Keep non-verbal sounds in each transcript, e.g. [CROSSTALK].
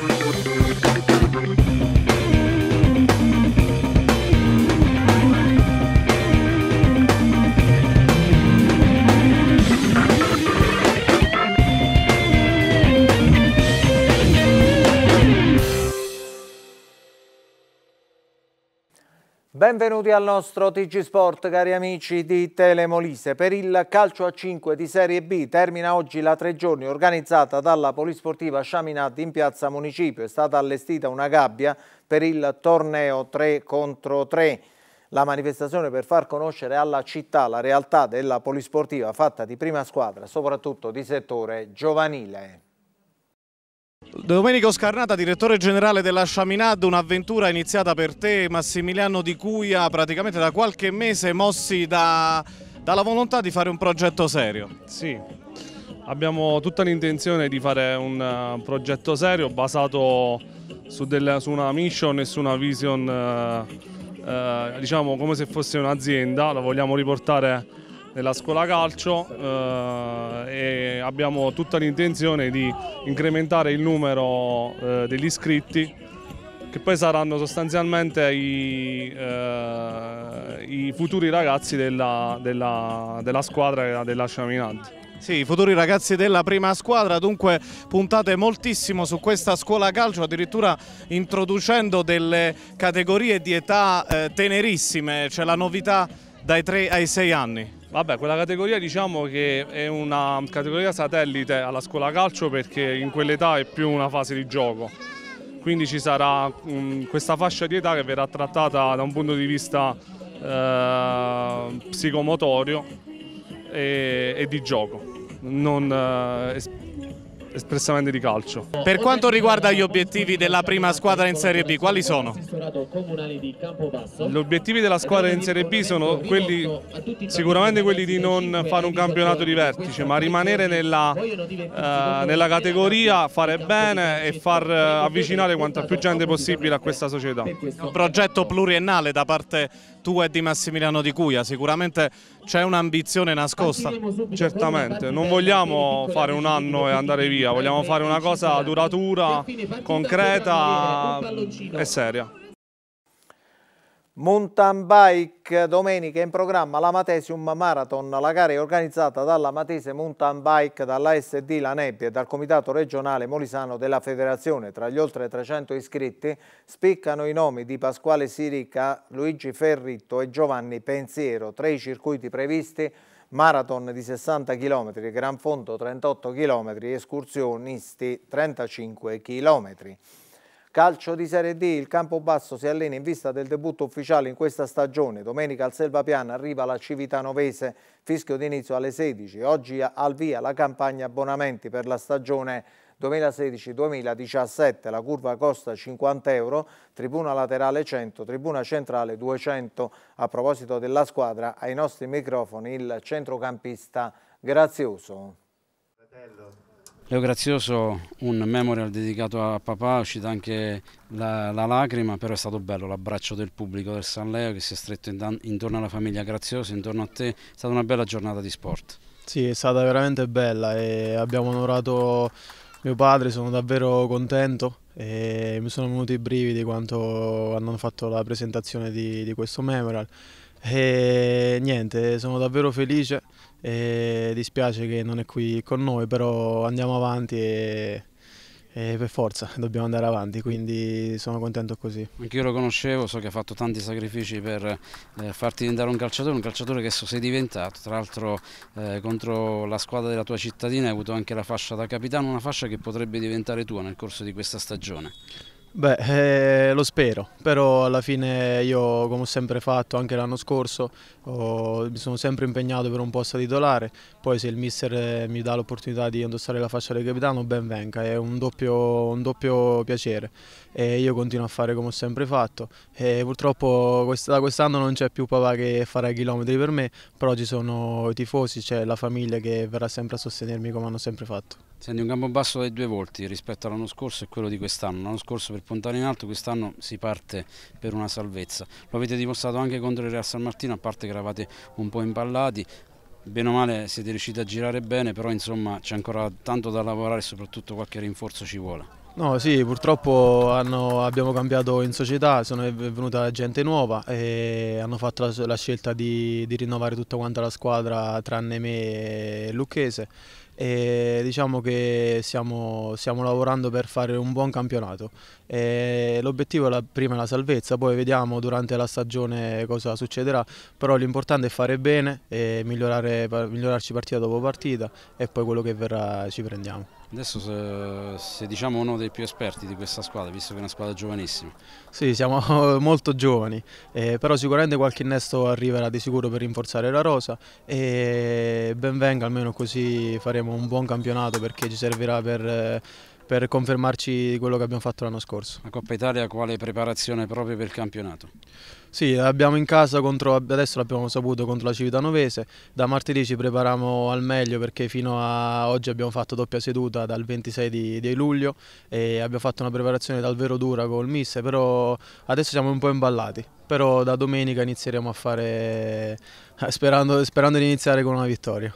Thank you. Benvenuti al nostro TG Sport, cari amici di Telemolise. Per il calcio a 5 di Serie B termina oggi la tre giorni organizzata dalla Polisportiva Chaminat in piazza Municipio. È stata allestita una gabbia per il torneo 3 contro 3. La manifestazione per far conoscere alla città la realtà della Polisportiva fatta di prima squadra, soprattutto di settore giovanile. Domenico Scarnata, direttore generale della Chaminade, un'avventura iniziata per te, Massimiliano Di Cuia, praticamente da qualche mese mossi da, dalla volontà di fare un progetto serio. Sì, abbiamo tutta l'intenzione di fare un eh, progetto serio basato su, delle, su una mission e su una vision, eh, eh, diciamo come se fosse un'azienda, la vogliamo riportare della scuola calcio eh, e abbiamo tutta l'intenzione di incrementare il numero eh, degli iscritti che poi saranno sostanzialmente i, eh, i futuri ragazzi della, della, della squadra della Sciaminante. Sì, i futuri ragazzi della prima squadra, dunque puntate moltissimo su questa scuola calcio, addirittura introducendo delle categorie di età eh, tenerissime, c'è la novità dai 3 ai 6 anni. Vabbè, quella categoria diciamo che è una categoria satellite alla scuola calcio perché in quell'età è più una fase di gioco. Quindi ci sarà um, questa fascia di età che verrà trattata da un punto di vista eh, psicomotorio e, e, di gioco, non eh, espressamente di calcio. Per quanto riguarda gli obiettivi della prima squadra in Serie B, quali sono? Gli obiettivi della squadra in Serie B sono quelli, sicuramente quelli di non fare un campionato di vertice, ma rimanere nella, eh, nella categoria, fare bene e far eh, avvicinare quanta più gente possibile a questa società. Un progetto pluriennale da parte tua e di Massimiliano Di Cuia, sicuramente c'è un'ambizione nascosta. Certamente, non vogliamo fare un anno e andare via, vogliamo fare una cosa duratura, concreta e seria. Mountain Bike, domenica in programma la Matesium Marathon, la gara è organizzata dalla Matese Mountain Bike, dalla La Nebbia e dal Comitato regionale Molisano della Federazione. Tra gli oltre 300 iscritti spiccano i nomi di Pasquale Sirica, Luigi Ferritto e Giovanni Pensiero. Tra i circuiti previsti marathon di 60 km, Gran Fondo 38 km, escursionisti 35 km. Calcio di Serie D, il campo basso si allena in vista del debutto ufficiale in questa stagione. Domenica al Selvapiana arriva la Civitanovese, fischio d'inizio alle 16. Oggi al via la campagna abbonamenti per la stagione 2016-2017, la curva costa 50 euro, tribuna laterale 100, tribuna centrale 200. A proposito della squadra, ai nostri microfoni il centrocampista Grazioso. Fratello. Leo Grazioso, un memorial dedicato a papà, è uscita anche la, la lacrima, però è stato bello l'abbraccio del pubblico del San Leo che si è stretto intorno alla famiglia Grazioso, intorno a te, è stata una bella giornata di sport. Sì, è stata veramente bella e abbiamo onorato mio padre, sono davvero contento e mi sono venuti i brividi quando hanno fatto la presentazione di, di questo memorial e niente, sono davvero felice e dispiace che non è qui con noi, però andiamo avanti e, e per forza dobbiamo andare avanti, quindi sono contento così. Anch'io lo conoscevo, so che ha fatto tanti sacrifici per eh, farti diventare un calciatore, un calciatore che so sei diventato, tra l'altro eh, contro la squadra della tua cittadina hai avuto anche la fascia da capitano, una fascia che potrebbe diventare tua nel corso di questa stagione. Beh, eh, lo spero, però alla fine io come ho sempre fatto anche l'anno scorso ho, mi sono sempre impegnato per un posto titolare, poi se il mister eh, mi dà l'opportunità di indossare la fascia del capitano ben venga, è un doppio, un doppio piacere e io continuo a fare come ho sempre fatto e purtroppo quest da quest'anno non c'è più papà che farà i chilometri per me, però ci sono i tifosi, c'è la famiglia che verrà sempre a sostenermi come hanno sempre fatto. Senti, un campo basso dai due volti rispetto all'anno scorso e quello di quest'anno. L'anno scorso per puntare in alto, quest'anno si parte per una salvezza. Lo avete dimostrato anche contro il Real San Martino, a parte che eravate un po' impallati. Bene o male siete riusciti a girare bene, però insomma c'è ancora tanto da lavorare e soprattutto qualche rinforzo ci vuole. No, sì, purtroppo hanno, abbiamo cambiato in società, sono, è venuta gente nuova e hanno fatto la, la scelta di, di, rinnovare tutta quanta la squadra tranne me e Lucchese e diciamo che stiamo, stiamo lavorando per fare un buon campionato. l'obiettivo è la, prima la salvezza, poi vediamo durante la stagione cosa succederà, però l'importante è fare bene e migliorarci partita dopo partita e poi quello che verrà ci prendiamo. Adesso se, diciamo uno dei più esperti di questa squadra, visto che è una squadra giovanissima. Sì, siamo [LAUGHS] molto giovani, eh, però sicuramente qualche innesto arriverà di sicuro per rinforzare la rosa e ben venga, almeno così faremo un buon campionato perché ci servirà per eh, per confermarci quello che abbiamo fatto l'anno scorso. La Coppa Italia quale preparazione proprio per il campionato? Sì, abbiamo in casa contro, adesso l'abbiamo saputo, contro la Civitanovese, da martedì ci prepariamo al meglio perché fino a oggi abbiamo fatto doppia seduta dal 26 di, di luglio e abbiamo fatto una preparazione davvero dura con il Miss, però adesso siamo un po' imballati, però da domenica inizieremo a fare, sperando, sperando di iniziare con una vittoria.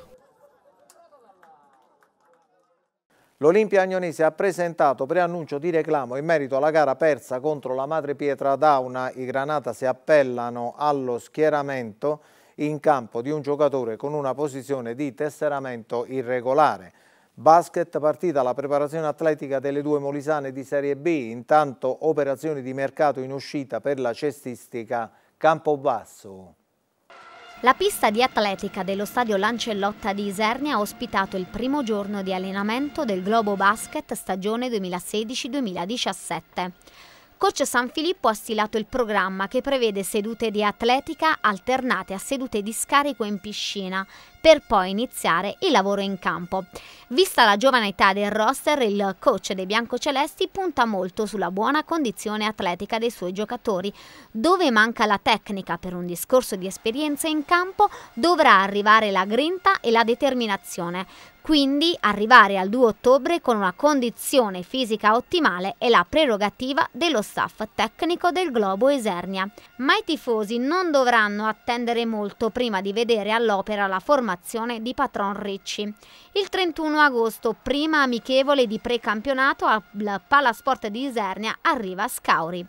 L'Olimpia Agnonese ha presentato preannuncio di reclamo in merito alla gara persa contro la Madre Pietra Dauna. I Granata si appellano allo schieramento in campo di un giocatore con una posizione di tesseramento irregolare. Basket partita la preparazione atletica delle due molisane di Serie B, intanto operazioni di mercato in uscita per la cestistica Campobasso. La pista di atletica dello stadio Lancellotta di Isernia ha ospitato il primo giorno di allenamento del Globo Basket stagione 2016-2017. Coach San Filippo ha stilato il programma che prevede sedute di atletica alternate a sedute di scarico in piscina per poi iniziare il lavoro in campo. Vista la giovane età del roster, il coach dei biancocelesti punta molto sulla buona condizione atletica dei suoi giocatori. Dove manca la tecnica per un discorso di esperienza in campo, dovrà arrivare la grinta e la determinazione. Quindi arrivare al 2 ottobre con una condizione fisica ottimale è la prerogativa dello staff tecnico del Globo Esernia. Ma i tifosi non dovranno attendere molto prima di vedere all'opera la forma formazione di Patron Ricci. Il 31 agosto, prima amichevole di precampionato al Palasport di Isernia, arriva Scauri.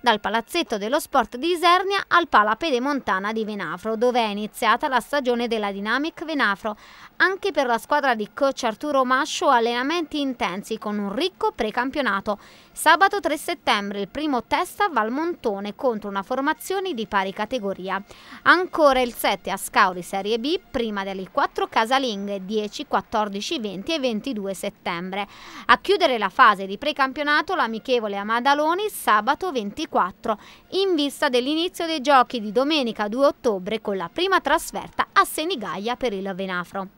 Dal palazzetto dello sport di Isernia al Pala Pedemontana di Venafro, dove è iniziata la stagione della Dynamic Venafro. Anche per la squadra di coach Arturo Mascio allenamenti intensi con un ricco precampionato. Sabato 3 settembre il primo test a Valmontone contro una formazione di pari categoria. Ancora il 7 a Scauri Serie B, prima del il 4 casalinghe 10, 14, 20 e 22 settembre. A chiudere la fase di precampionato l'amichevole a Madaloni sabato 24 in vista dell'inizio dei giochi di domenica 2 ottobre con la prima trasferta a Senigallia per il Venafro.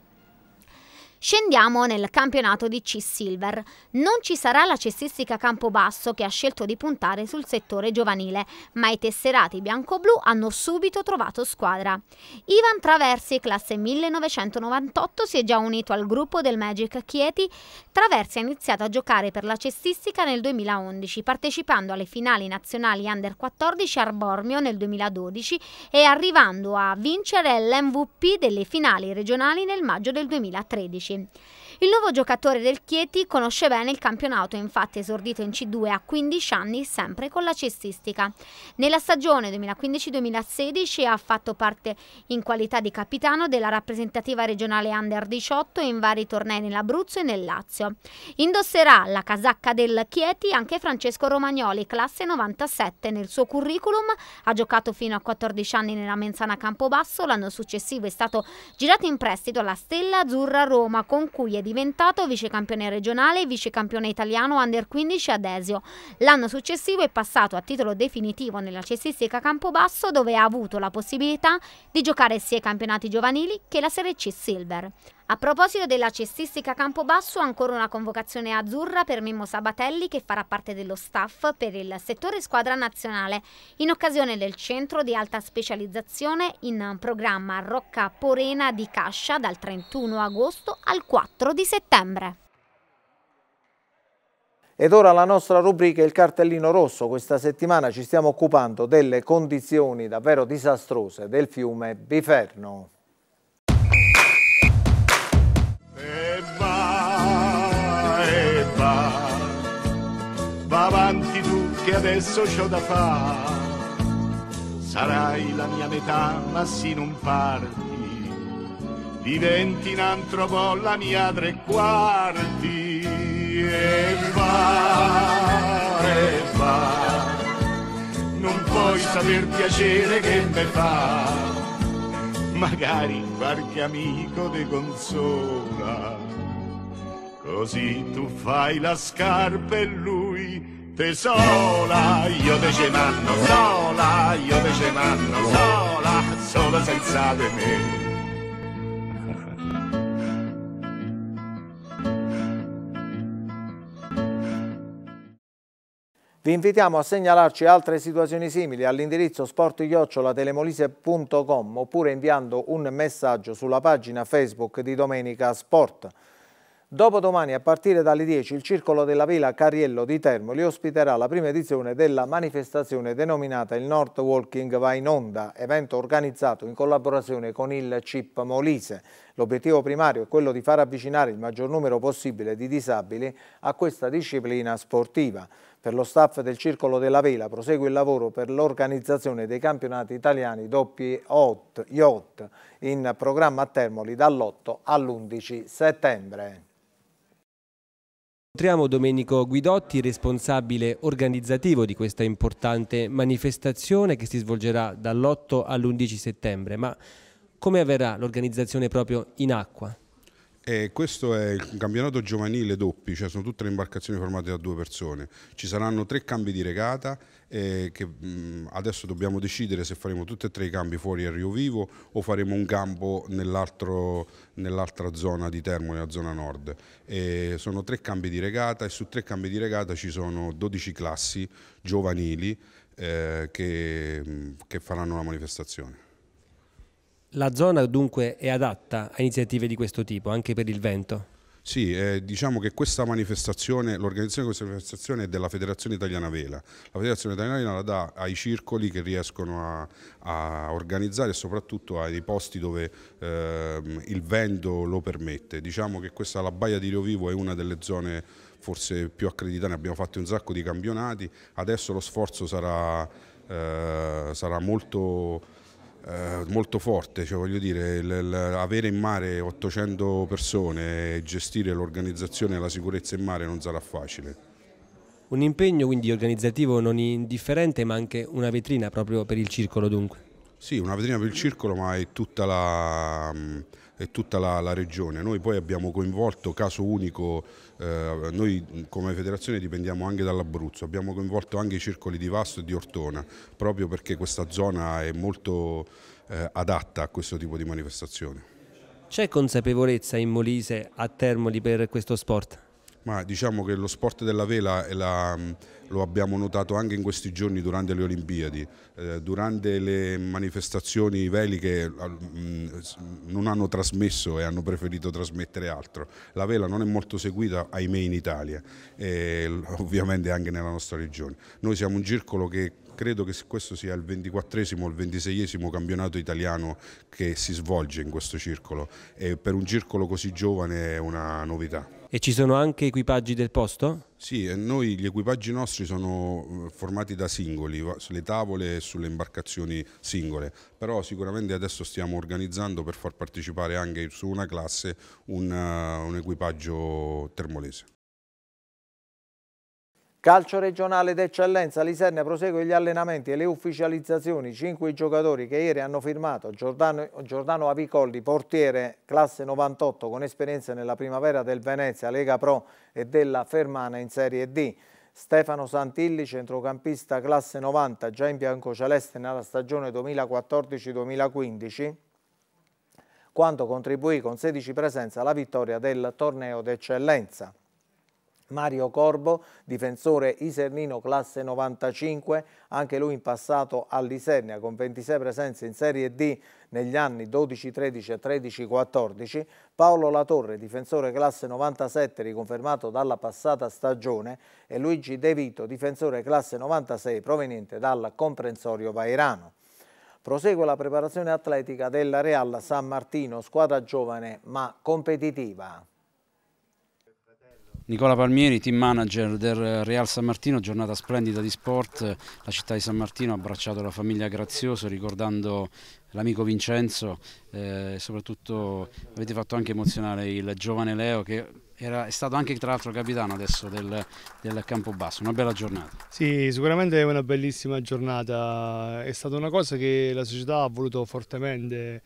Scendiamo nel campionato di C-Silver. Non ci sarà la cestistica Campobasso che ha scelto di puntare sul settore giovanile, ma i tesserati bianco-blu hanno subito trovato squadra. Ivan Traversi, classe 1998, si è già unito al gruppo del Magic Chieti. Traversi ha iniziato a giocare per la cestistica nel 2011, partecipando alle finali nazionali Under 14 a Bormio nel 2012 e arrivando a vincere l'MVP delle finali regionali nel maggio del 2013. için. Il nuovo giocatore del Chieti conosce bene il campionato, infatti esordito in C2 a 15 anni sempre con la cestistica. Nella stagione 2015-2016 ha fatto parte in qualità di capitano della rappresentativa regionale Under 18 in vari tornei nell'Abruzzo e nel Lazio. Indosserà la casacca del Chieti anche Francesco Romagnoli, classe 97. Nel suo curriculum ha giocato fino a 14 anni nella Menzana Campobasso, l'anno successivo è stato girato in prestito alla Stella Azzurra Roma con cui è di diventato vicecampione regionale e vicecampione italiano under 15 ad Esio. L'anno successivo è passato a titolo definitivo nella cestistica Campobasso dove ha avuto la possibilità di giocare sia i campionati giovanili che la Serie C Silver. A proposito della cestistica Campobasso, ancora una convocazione azzurra per Mimmo Sabatelli che farà parte dello staff per il settore squadra nazionale in occasione del centro di alta specializzazione in programma Rocca Porena di Cascia dal 31 agosto al 4 di settembre. Ed ora la nostra rubrica Il cartellino rosso. Questa settimana ci stiamo occupando delle condizioni davvero disastrose del fiume Biferno. va, va avanti tu che adesso c'ho da fa, Sarai la mia metà, ma se non parti, diventi un altro po' la mia tre quarti. E va, e va, non puoi saper piacere che me fa. Magari qualche amico te consola Così tu fai la scarpa e lui te sola, io te ce manno sola, io te ce manno sola, sola senza di me. Vi invitiamo a segnalarci altre situazioni simili all'indirizzo sportchiocciolatelemolise.com oppure inviando un messaggio sulla pagina Facebook di Domenica Sport. Dopodomani, a partire dalle 10, il Circolo della Vela Carriello di Termoli ospiterà la prima edizione della manifestazione denominata il North Walking va in onda, evento organizzato in collaborazione con il CIP Molise. L'obiettivo primario è quello di far avvicinare il maggior numero possibile di disabili a questa disciplina sportiva. Per lo staff del Circolo della Vela prosegue il lavoro per l'organizzazione dei campionati italiani doppi yacht in programma a Termoli dall'8 all'11 settembre. Incontriamo Domenico Guidotti, responsabile organizzativo di questa importante manifestazione che si svolgerà dall'8 all'11 settembre. Ma come avverrà l'organizzazione proprio in acqua? E questo è il campionato giovanile doppi, cioè sono tutte le imbarcazioni formate da due persone. Ci saranno tre cambi di regata eh, che mh, mm, adesso dobbiamo decidere se faremo tutti e tre i cambi fuori a Rio Vivo o faremo un campo nell'altra zona di Termo, nella zona nord. E sono tre cambi di regata e su tre cambi di regata ci sono 12 classi giovanili eh, che, mm, che faranno la manifestazione. La zona dunque è adatta a iniziative di questo tipo, anche per il vento? Sì, eh, diciamo che questa manifestazione, l'organizzazione di questa manifestazione è della Federazione Italiana Vela. La Federazione Italiana Vela la dà ai circoli che riescono a, a organizzare e soprattutto ai posti dove eh, il vento lo permette. Diciamo che questa, la Baia di Rio Vivo è una delle zone forse più accreditate, abbiamo fatto un sacco di campionati, adesso lo sforzo sarà, eh, sarà molto eh, molto forte, cioè, voglio dire, avere in mare 800 persone e gestire l'organizzazione e la sicurezza in mare non sarà facile. Un impegno quindi organizzativo non indifferente ma anche una vetrina proprio per il circolo dunque. Sì, una vetrina per il circolo ma è tutta la... Mh, mm, e tutta la, la regione. Noi poi abbiamo coinvolto, caso unico, eh, noi come federazione dipendiamo anche dall'Abruzzo, abbiamo coinvolto anche i circoli di Vasto e di Ortona, proprio perché questa zona è molto eh, adatta a questo tipo di manifestazione. C'è consapevolezza in Molise a Termoli per questo sport? Ma diciamo che lo sport della vela la, mm, lo abbiamo notato anche in questi giorni durante le Olimpiadi, eh, durante le manifestazioni veliche mm, non hanno trasmesso e hanno preferito trasmettere altro. La vela non è molto seguita, ahimè, in Italia e ovviamente anche nella nostra regione. Noi siamo un circolo che credo che questo sia il 24esimo o il 26esimo campionato italiano che si svolge in questo circolo e per un circolo così giovane è una novità. E ci sono anche equipaggi del posto? Sì, noi gli equipaggi nostri sono eh, formati da singoli, sulle tavole e sulle imbarcazioni singole, però sicuramente adesso stiamo organizzando per far partecipare anche su una classe un, eh, un equipaggio termolese. Calcio regionale d'eccellenza, Lisernia prosegue gli allenamenti e le ufficializzazioni. Cinque giocatori che ieri hanno firmato, Giordano, Giordano Avicolli, portiere classe 98 con esperienze nella primavera del Venezia, Lega Pro e della Fermana in Serie D. Stefano Santilli, centrocampista classe 90, già in biancoceleste nella stagione 2014-2015 quando contribuì con 16 presenze alla vittoria del torneo d'eccellenza. Mario Corbo, difensore isernino classe 95, anche lui in passato all'Isernia con 26 presenze in Serie D negli anni 12-13 e 13-14, Paolo Latorre, difensore classe 97 riconfermato dalla passata stagione e Luigi De Vito, difensore classe 96 proveniente dal comprensorio Vairano. Prosegue la preparazione atletica della Real San Martino, squadra giovane ma competitiva. Nicola Palmieri, team manager del Real San Martino, giornata splendida di sport, la città di San Martino ha abbracciato la famiglia Grazioso ricordando l'amico Vincenzo e eh, soprattutto avete fatto anche emozionare il giovane Leo che era, è stato anche tra l'altro capitano adesso del, del Basso, una bella giornata. Sì, sicuramente è una bellissima giornata, è stata una cosa che la società ha voluto fortemente.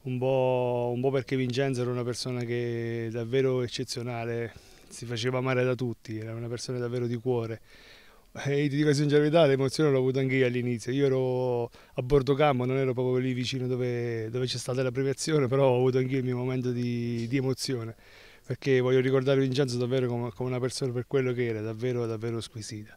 Un po', un po' perché Vincenzo era una persona che è davvero eccezionale, si faceva amare da tutti, era una persona davvero di cuore. E ti dico sincerità, l'emozione l'ho avuta anche io all'inizio. Io ero a bordo campo, non ero proprio lì vicino dove, dove c'è stata la premiazione, però ho avuto anche io il mio momento di, di emozione. Perché voglio ricordare Vincenzo davvero come, come, una persona per quello che era, davvero, davvero squisita.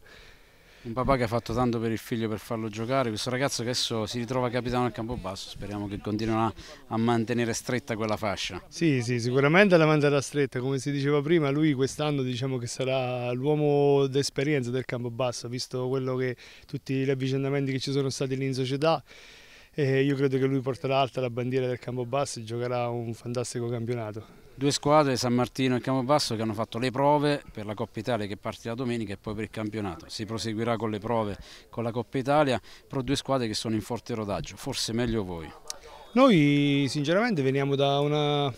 Un papà che ha fatto tanto per il figlio per farlo giocare, questo ragazzo che adesso si ritrova capitano al campo basso, speriamo che continuerà a mantenere stretta quella fascia. Sì, sì, sicuramente la manterrà stretta, come si diceva prima, lui quest'anno diciamo che sarà l'uomo d'esperienza del campo basso, visto quello che tutti gli avvicinamenti che ci sono stati lì in società. E io credo che lui porterà alta la bandiera del campo basso e giocherà un fantastico campionato due squadre, San Martino e Camobasso, che hanno fatto le prove per la Coppa Italia che partirà domenica e poi per il campionato. Si proseguirà con le prove con la Coppa Italia, però due squadre che sono in forte rodaggio, forse meglio voi. Noi sinceramente veniamo da una,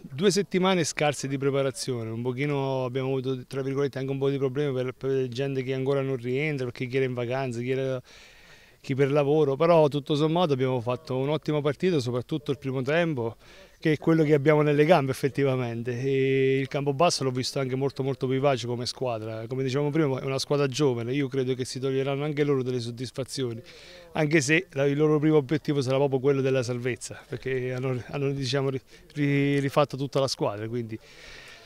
due settimane scarse di preparazione, un pochino abbiamo avuto tra virgolette anche un po' di problemi per, per gente che ancora non rientra, perché chi era in vacanza, chi era chi per lavoro, però tutto sommato abbiamo fatto un'ottima partita, soprattutto il primo tempo che è quello che abbiamo nelle gambe effettivamente. E il basso l'ho visto anche molto molto vivace come squadra, come dicevamo prima è una squadra giovane, io credo che si toglieranno anche loro delle soddisfazioni, anche se il loro primo obiettivo sarà proprio quello della salvezza, perché hanno, hanno diciamo, rifatto tutta la squadra, quindi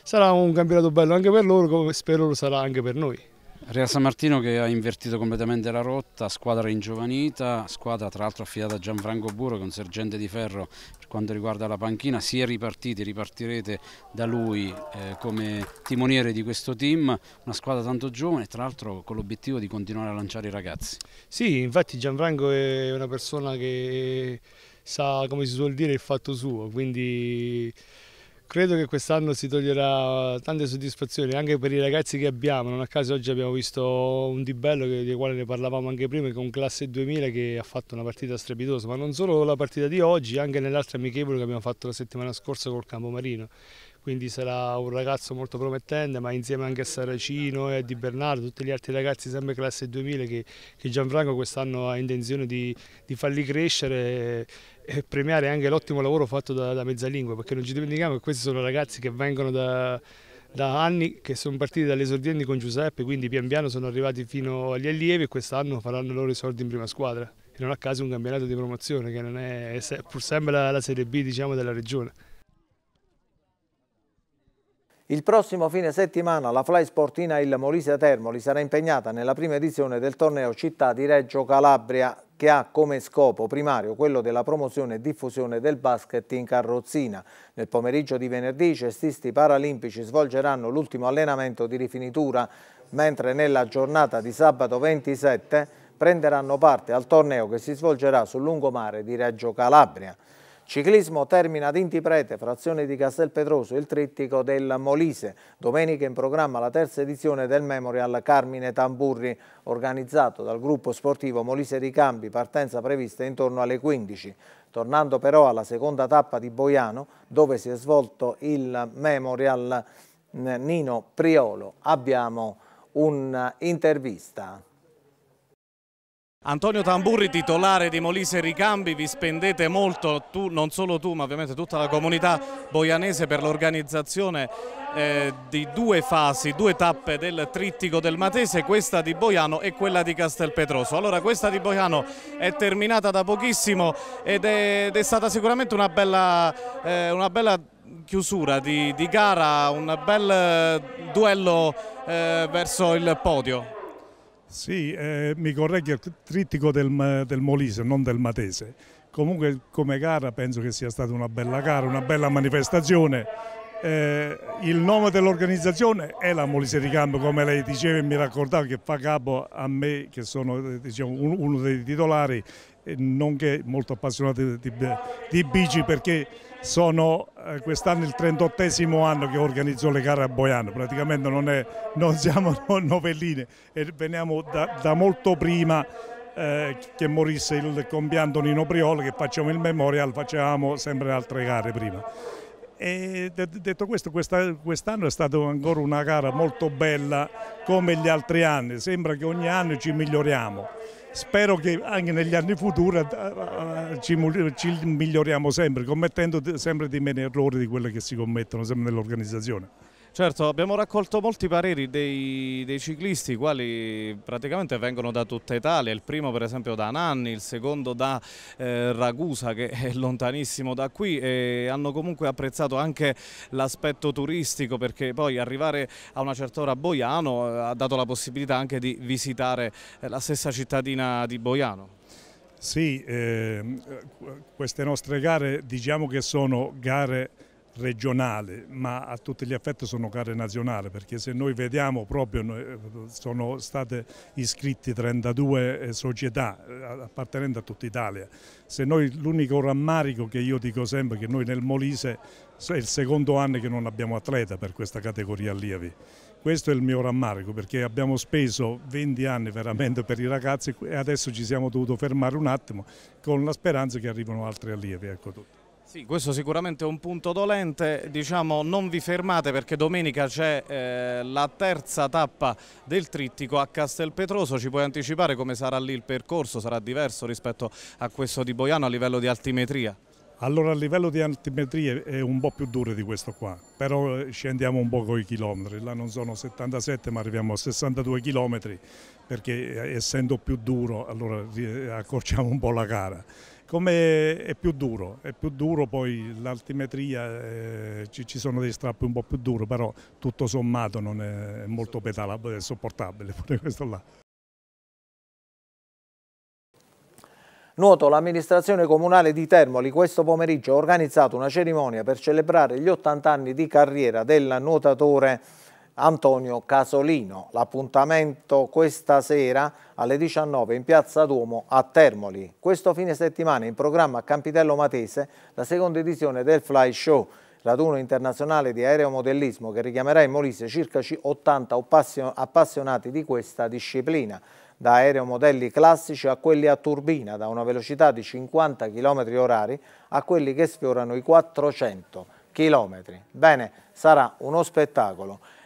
sarà un campionato bello anche per loro come spero lo sarà anche per noi. Real San Martino che ha invertito completamente la rotta, squadra ringiovanita, squadra tra l'altro affidata a Gianfranco Buro che è un sergente di ferro per quanto riguarda la panchina, si è ripartiti, ripartirete da lui eh, come timoniere di questo team, una squadra tanto giovane tra l'altro con l'obiettivo di continuare a lanciare i ragazzi. Sì, infatti Gianfranco è una persona che sa come si suol dire il fatto suo, quindi credo che quest'anno si toglierà tante soddisfazioni anche per i ragazzi che abbiamo, non a caso oggi abbiamo visto un Di Bello di quale ne parlavamo anche prima con classe 2000 che ha fatto una partita strepitosa, ma non solo la partita di oggi, anche nell'altra amichevole che abbiamo fatto la settimana scorsa col Campomarino quindi sarà un ragazzo molto promettente ma insieme anche a Saracino e a Di Bernardo tutti gli altri ragazzi sempre classe 2000 che, che Gianfranco quest'anno ha intenzione di, di farli crescere e eh, premiare anche l'ottimo lavoro fatto da, da Mezzalingue, perché non ci dimentichiamo che questi sono ragazzi che vengono da, da anni, che sono partiti dalle con Giuseppe, quindi pian piano sono arrivati fino agli allievi e quest'anno faranno i loro esordi in prima squadra. E non a caso un campionato di promozione che non è, pur sempre la, la Serie B diciamo, della regione. Il prossimo fine settimana la Fly Sportina il Molise Termoli sarà impegnata nella prima edizione del torneo Città di Reggio Calabria che ha come scopo primario quello della promozione e diffusione del basket in carrozzina. Nel pomeriggio di venerdì i cestisti paralimpici svolgeranno l'ultimo allenamento di rifinitura, mentre nella giornata di sabato 27 prenderanno parte al torneo che si svolgerà sul lungomare di Reggio Calabria. Ciclismo termina ad Intiprete, frazione di Castel Castelpetroso, il trittico del Molise. Domenica in programma la terza edizione del Memorial Carmine Tamburri, organizzato dal gruppo sportivo Molise Ricambi, partenza prevista intorno alle 15. Tornando però alla seconda tappa di Boiano, dove si è svolto il Memorial eh, Nino Priolo, abbiamo un'intervista. Antonio Tamburri, titolare di Molise Ricambi, vi spendete molto, tu, non solo tu ma ovviamente tutta la comunità boianese per l'organizzazione eh, di due fasi, due tappe del trittico del Matese, questa di Boiano e quella di Castelpetroso. Allora questa di Boiano è terminata da pochissimo ed è, ed è stata sicuramente una bella, eh, una bella chiusura di, di, gara, un bel eh, duello eh, verso il podio. Sì, eh, mi corregge il trittico del, del Molise, non del Matese. Comunque come gara penso che sia stata una bella gara, una bella manifestazione. Eh, il nome dell'organizzazione è la Molise di Ricampo, come lei diceva e mi raccontava, che fa capo a me, che sono eh, diciamo, uno dei titolari, eh, nonché molto appassionato di, di bici perché sono eh, quest'anno il 38 anno che organizzo le gare a Boiano, praticamente non, è, non siamo [LAUGHS] no, novelline e veniamo da, da molto prima eh, che morisse il compianto Nino Priolo che facciamo il memorial, facevamo sempre altre gare prima. E detto questo, quest'anno è stata ancora una gara molto bella come gli altri anni, sembra che ogni anno ci miglioriamo spero che anche negli anni futuri eh, eh, ci, ci miglioriamo sempre, commettendo sempre di meno errori di quelli che si commettono sempre nell'organizzazione. Certo, abbiamo raccolto molti pareri dei, dei ciclisti, i quali praticamente vengono da tutta Italia, il primo per esempio da Nanni, il secondo da eh, Ragusa che è lontanissimo da qui e hanno comunque apprezzato anche l'aspetto turistico perché poi arrivare a una certa ora a Boiano eh, ha dato la possibilità anche di visitare eh, la stessa cittadina di Boiano. Sì, ehm, queste nostre gare diciamo che sono gare regionale, ma a tutti gli effetti sono gare nazionali, perché se noi vediamo proprio eh, sono state iscritte 32 eh, società eh, appartenenti a tutta Italia. Se noi l'unico rammarico che io dico sempre è che noi nel Molise è il secondo anno che non abbiamo atleta per questa categoria allievi. Questo è il mio rammarico perché abbiamo speso 20 anni veramente per i ragazzi e adesso ci siamo dovuti fermare un attimo con la speranza che arrivano altri allievi. Ecco tutto. Sì, questo sicuramente è un punto dolente, diciamo non vi fermate perché domenica c'è eh, la terza tappa del trittico a Castelpetroso, ci puoi anticipare come sarà lì il percorso, sarà diverso rispetto a questo di Boiano a livello di altimetria? Allora a livello di altimetrie è un po' più duro di questo qua, però scendiamo eh, un po' con i chilometri, là non sono 77 ma arriviamo a 62 chilometri perché eh, essendo più duro allora eh, accorciamo un po' la gara. Come è più duro, è più duro poi l'altimetria, eh, ci, ci, sono dei strappi un po' più duri, però tutto sommato non è, è molto pedalabile, è sopportabile [LAUGHS] pure questo là. Nuoto, l'amministrazione comunale di Termoli questo pomeriggio ha organizzato una cerimonia per celebrare gli 80 anni di carriera del nuotatore Antonio Casolino. L'appuntamento questa sera alle 19 in Piazza Duomo a Termoli. Questo fine settimana in programma a Campitello Matese la seconda edizione del Fly Show, raduno internazionale di aeromodellismo che richiamerà in Molise circa 80 appassionati di questa disciplina da aeromodelli classici a quelli a turbina, da una velocità di 50 km orari a quelli che sfiorano i 400 km. Bene, sarà uno spettacolo.